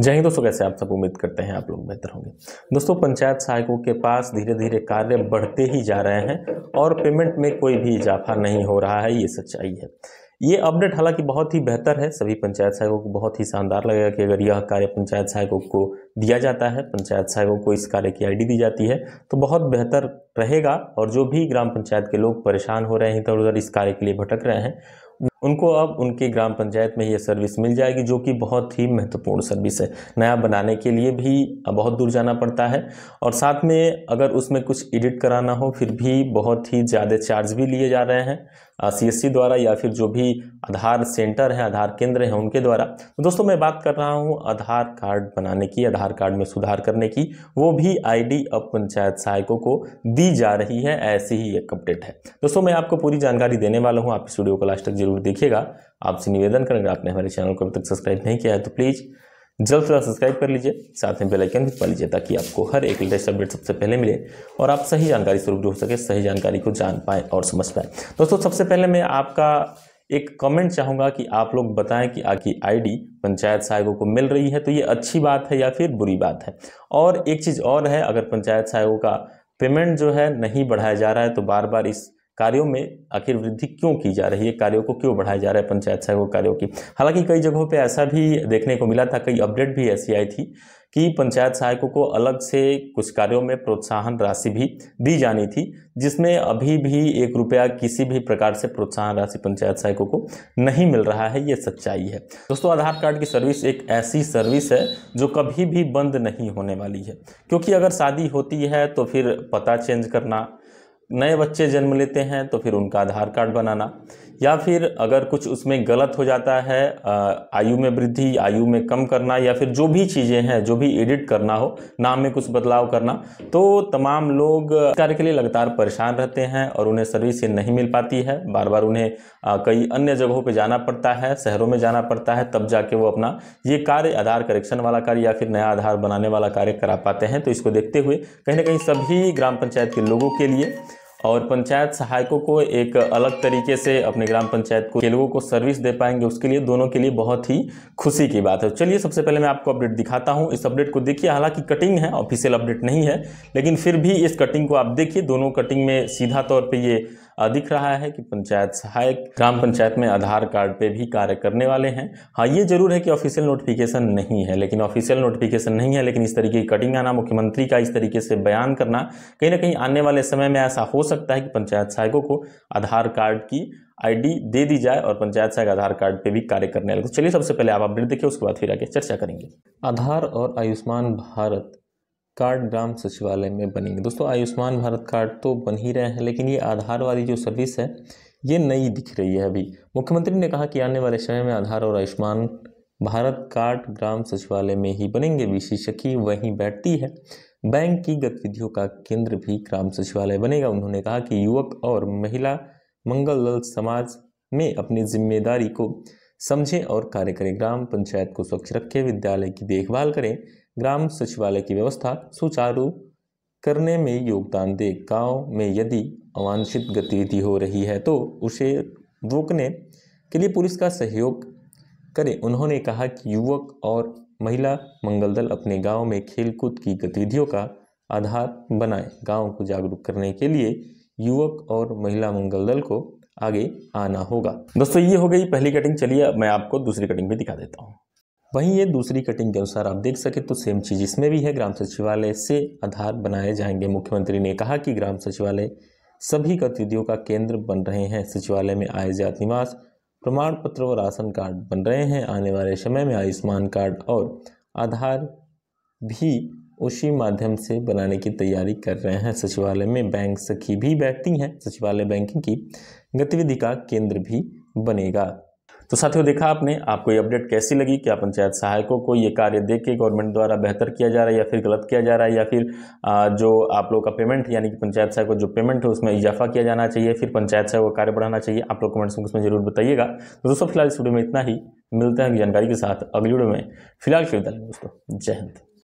जय हिंद दोस्तों कैसे आप सब उम्मीद करते हैं आप लोग बेहतर होंगे दोस्तों पंचायत सहायकों के पास धीरे धीरे कार्य बढ़ते ही जा रहे हैं और पेमेंट में कोई भी इजाफा नहीं हो रहा है ये सच्चाई है ये अपडेट हालांकि बहुत ही बेहतर है सभी पंचायत सहायकों को बहुत ही शानदार लगेगा कि अगर यह कार्य पंचायत सहायकों को दिया जाता है पंचायत सहायकों को इस कार्य की आईडी दी जाती है तो बहुत बेहतर रहेगा और जो भी ग्राम पंचायत के लोग परेशान हो रहे हैं इधर उधर इस कार्य के लिए भटक रहे हैं उनको अब उनकी ग्राम पंचायत में यह सर्विस मिल जाएगी जो कि बहुत ही महत्वपूर्ण सर्विस है नया बनाने के लिए भी बहुत दूर जाना पड़ता है और साथ में अगर उसमें कुछ एडिट कराना हो फिर भी बहुत ही ज़्यादा चार्ज भी लिए जा रहे हैं सीएससी द्वारा या फिर जो भी आधार सेंटर है आधार केंद्र हैं उनके द्वारा तो दोस्तों मैं बात कर रहा हूँ आधार कार्ड बनाने की आधार कार्ड में सुधार करने की वो भी आईडी अब पंचायत सहायकों को दी जा रही है ऐसी ही एक अपडेट है दोस्तों मैं आपको पूरी जानकारी देने वाला हूँ आप इस वीडियो को लास्ट तक जरूर दे देखिएगा आपसे निवेदन करेंगे आपने हमारे चैनल को अभी तक सब्सक्राइब नहीं किया है तो प्लीज़ जल्द से जल्द सब्सक्राइब कर लीजिए साथ में बेलाइकन भी पा लीजिए ताकि आपको हर एक लेटेस्ट अपडेट सबसे पहले मिले और आप सही जानकारी स्वरूप जो हो सके सही जानकारी को जान पाएँ और समझ पाएँ दोस्तों सबसे पहले मैं आपका एक कमेंट चाहूँगा कि आप लोग बताएं कि आपकी आईडी पंचायत सहायकों को मिल रही है तो ये अच्छी बात है या फिर बुरी बात है और एक चीज़ और है अगर पंचायत सहायकों का पेमेंट जो है नहीं बढ़ाया जा रहा है तो बार बार इस कार्यों में आखिर वृद्धि क्यों की जा रही है कार्यों को क्यों बढ़ाया जा रहा है पंचायत सहयोग कार्यों की हालांकि कई जगहों पे ऐसा भी देखने को मिला था कई अपडेट भी ऐसी आई थी कि पंचायत सहायकों को अलग से कुछ कार्यों में प्रोत्साहन राशि भी दी जानी थी जिसमें अभी भी एक रुपया किसी भी प्रकार से प्रोत्साहन राशि पंचायत सहायकों को नहीं मिल रहा है ये सच्चाई है दोस्तों आधार कार्ड की सर्विस एक ऐसी सर्विस है जो कभी भी बंद नहीं होने वाली है क्योंकि अगर शादी होती है तो फिर पता चेंज करना नए बच्चे जन्म लेते हैं तो फिर उनका आधार कार्ड बनाना या फिर अगर कुछ उसमें गलत हो जाता है आयु में वृद्धि आयु में कम करना या फिर जो भी चीज़ें हैं जो भी एडिट करना हो नाम में कुछ बदलाव करना तो तमाम लोग कार्य के लिए लगातार परेशान रहते हैं और उन्हें सर्विस नहीं मिल पाती है बार बार उन्हें कई अन्य जगहों पर जाना पड़ता है शहरों में जाना पड़ता है तब जाके वो अपना ये कार्य आधार करेक्शन वाला कार्य या फिर नया आधार बनाने वाला कार्य करा पाते हैं तो इसको देखते हुए कहीं ना कहीं सभी ग्राम पंचायत के लोगों के लिए और पंचायत सहायकों को एक अलग तरीके से अपने ग्राम पंचायत को लोगों को सर्विस दे पाएंगे उसके लिए दोनों के लिए बहुत ही खुशी की बात है तो चलिए सबसे पहले मैं आपको अपडेट दिखाता हूँ इस अपडेट को देखिए हालांकि कटिंग है ऑफिशियल अपडेट नहीं है लेकिन फिर भी इस कटिंग को आप देखिए दोनों कटिंग में सीधा तौर पर ये दिख रहा है कि पंचायत सहायक ग्राम पंचायत में आधार कार्ड पे भी कार्य करने वाले हैं हाँ ये जरूर है कि ऑफिशियल नोटिफिकेशन नहीं है लेकिन ऑफिशियल नोटिफिकेशन नहीं है लेकिन इस तरीके की कटिंग आना मुख्यमंत्री का इस तरीके से बयान करना कहीं ना कहीं आने वाले समय में ऐसा हो सकता है कि पंचायत सहायकों को आधार कार्ड की आईडी दे दी जाए और पंचायत सहायक आधार कार्ड पे भी कार्य करने लगे तो चलिए सबसे पहले आप अपडेट देखिए उसके बाद फिर आगे चर्चा करेंगे आधार और आयुष्मान भारत कार्ड ग्राम सचिवालय में बनेंगे दोस्तों आयुष्मान भारत कार्ड तो बन ही रहे हैं लेकिन ये आधार वाली जो सर्विस है ये नई दिख रही है अभी मुख्यमंत्री ने कहा कि आने वाले समय में आधार और आयुष्मान भारत कार्ड ग्राम सचिवालय में ही बनेंगे विशेषज्ञ वहीं बैठती है बैंक की गतिविधियों का केंद्र भी ग्राम सचिवालय बनेगा उन्होंने कहा कि युवक और महिला मंगल दल समाज में अपनी जिम्मेदारी को समझें और कार्य करें ग्राम पंचायत को स्वच्छ रखें विद्यालय की देखभाल करें ग्राम सचिवालय की व्यवस्था सुचारू करने में योगदान दे गांव में यदि अवांछित गतिविधि हो रही है तो उसे रोकने के लिए पुलिस का सहयोग करें उन्होंने कहा कि युवक और महिला मंगल दल अपने गांव में खेलकूद की गतिविधियों का आधार बनाए गांव को जागरूक करने के लिए युवक और महिला मंगल दल को आगे आना होगा दोस्तों ये हो गई पहली कटिंग चलिए मैं आपको दूसरी कटिंग भी दिखा देता हूँ वहीं ये दूसरी कटिंग के अनुसार आप देख सके तो सेम चीज़ इसमें भी है ग्राम सचिवालय से आधार बनाए जाएंगे मुख्यमंत्री ने कहा कि ग्राम सचिवालय सभी गतिविधियों का केंद्र बन रहे हैं सचिवालय में आय जात निवास प्रमाण पत्र व राशन कार्ड बन रहे हैं आने वाले समय में आयुष्मान कार्ड और आधार भी उसी माध्यम से बनाने की तैयारी कर रहे हैं सचिवालय में बैंक सखी भी बैठती हैं सचिवालय बैंकिंग की गतिविधि का केंद्र भी बनेगा तो साथियों देखा आपने आपको ये अपडेट कैसी लगी क्या पंचायत सहायकों को ये कार्य देख के गवर्नमेंट द्वारा बेहतर किया जा रहा है या फिर गलत किया जा रहा है या फिर जो आप लोग का पेमेंट यानी कि पंचायत सहायक को जो पेमेंट है उसमें इजाफा किया जाना चाहिए फिर पंचायत सहायक का कार्य बढ़ाना चाहिए आप लोग कमेंट्स में जरूर बताइएगा तो दोस्तों फिलहाल इस वीडियो में इतना ही मिलते हैं जानकारी के साथ अगली वीडियो में फिलहाल फिर दोस्तों जय हिंद